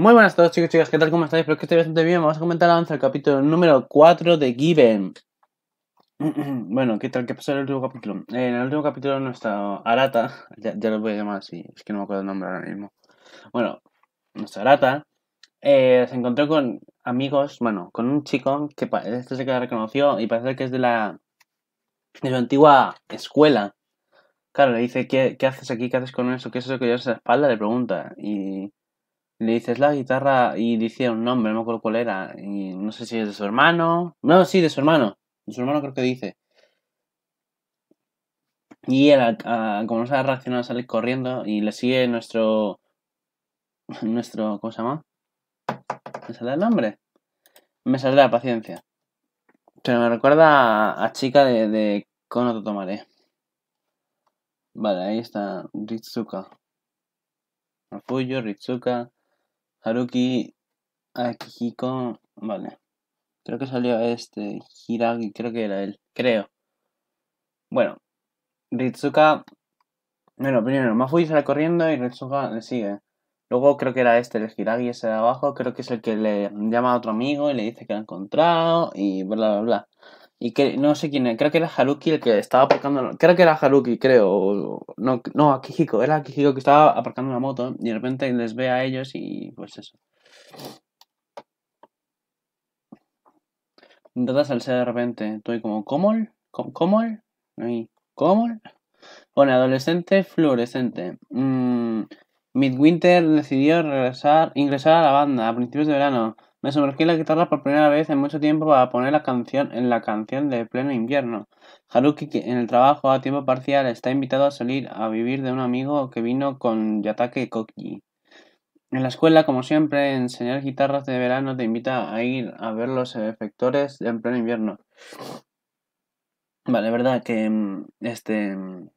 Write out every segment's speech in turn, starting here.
Muy buenas a todos chicos y chicas, ¿qué tal? ¿Cómo estáis? Espero que estéis bastante bien. Vamos a comentar ahora el capítulo número 4 de Given. bueno, ¿qué tal? ¿Qué pasó en el último capítulo? en el último capítulo nuestra Arata, ya, lo voy a llamar así, es que no me acuerdo el nombre ahora mismo. Bueno, nuestra Arata eh, se encontró con amigos, bueno, con un chico que este se la reconoció y parece que es de la de su antigua escuela. Claro, le dice, ¿qué, qué haces aquí? ¿Qué haces con eso? ¿Qué es eso que llevas en la espalda? Le pregunta y le dices la guitarra y dice un nombre, no me acuerdo cuál era, no sé si es de su hermano. No, sí, de su hermano. De su hermano creo que dice. Y él, como no sabe reaccionar, sale corriendo y le sigue nuestro. Nuestro. ¿Cómo se llama? ¿Me sale el nombre? Me sale la paciencia. Pero me recuerda a, chica de, de Vale, ahí está Ritsuka. Refugio, Ritsuka. Haruki Akihiko. Vale. Creo que salió este Hiragi, creo que era él. Creo. Bueno. Ritsuka. Bueno, primero Mafui sale corriendo y Ritsuka le sigue. Luego creo que era este, el Hiragi ese de abajo. Creo que es el que le llama a otro amigo y le dice que lo ha encontrado y bla bla bla. Y que, no sé quién, creo que era Haruki el que estaba aparcando. Creo que era Haruki, creo. No, no, Akihiko, era Akihiko que estaba aparcando una moto y de repente les ve a ellos y pues eso. Entonces al de repente, estoy como, ¿cómo? ¿Cómo? ¿Cómo? Bueno, adolescente fluorescente. Mm, midwinter decidió regresar, ingresar a la banda a principios de verano. Me sumergí en la guitarra por primera vez en mucho tiempo para poner la canción en la canción de pleno invierno. Haruki, que en el trabajo a tiempo parcial, está invitado a salir a vivir de un amigo que vino con Yatake Koki. En la escuela, como siempre, enseñar guitarras de verano te invita a ir a ver los efectores en pleno invierno. Vale, verdad que mm, este mm,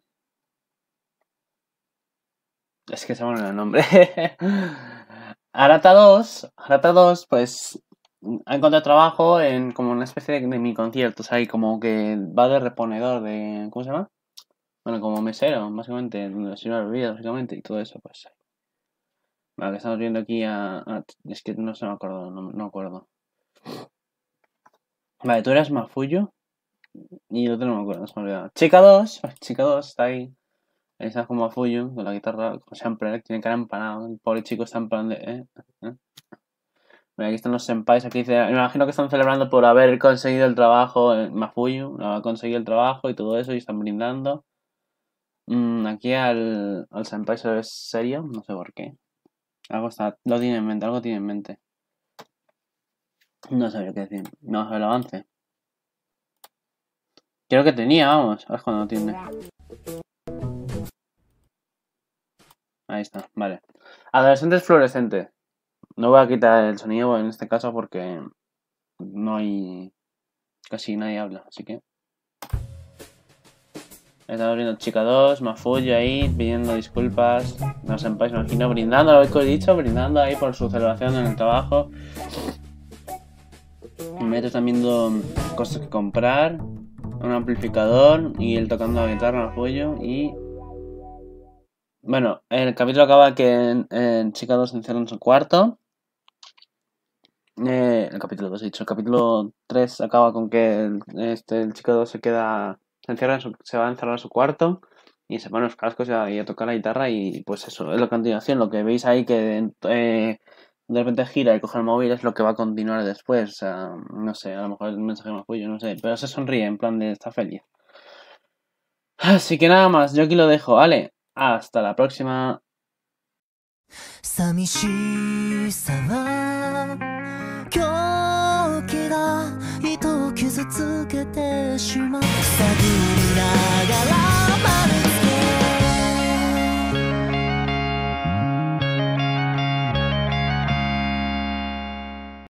es que se me el nombre. Arata 2, Arata 2, pues ha encontrado trabajo en como una especie de, mi conciertos ahí como que va de reponedor de. ¿Cómo se llama? Bueno, como mesero, básicamente, donde sirve la bebida, básicamente, y todo eso, pues. Vale, estamos viendo aquí a, es que no se me acuerdo, no, no acuerdo. Vale, tú eras Mafuyo y yo no me acuerdo, no se me olvidado. Chica 2, pues, Chica 2 está ahí. Esa como a con la guitarra, como siempre, tiene cara empanada. El pobre chico está en ¿eh? ¿Eh? aquí están los senpais. Aquí dice, me imagino que están celebrando por haber conseguido el trabajo. Eh, Mafuyu ha conseguido el trabajo y todo eso, y están brindando. Mm, aquí al, al senpai se ve serio, no sé por qué. Algo está, lo tiene en mente, algo tiene en mente. No sabía qué decir. Vamos a el avance. Creo que tenía, vamos. A ver cuando tiene. Ahí está, vale. Adolescentes fluorescente. No voy a quitar el sonido en este caso porque no hay. casi nadie habla, así que. Estamos viendo Chica 2, Mafuya ahí, pidiendo disculpas. No me imagino, brindando, lo que he dicho, brindando ahí por su celebración en el trabajo. Meto también viendo cosas que comprar, un amplificador y él tocando la guitarra, Mafuyo y bueno, el capítulo acaba que en, en Chicago se encierra en su cuarto. Eh, el capítulo 2, dicho. El capítulo 3 acaba con que el, este, el chico 2 se queda. encierra se va a encerrar en su cuarto y se pone los cascos y a, tocar la guitarra. Y pues eso, es la continuación. Lo que veis ahí que eh, de repente gira y coge el móvil es lo que va a continuar después. O sea, no sé, a lo mejor es un mensaje más pollo, no sé. Pero se sonríe en plan de está feliz. Así que nada más, yo aquí lo dejo, vale. Hasta la próxima. 寂しさは狂気が糸を傷つけてしまう探りながら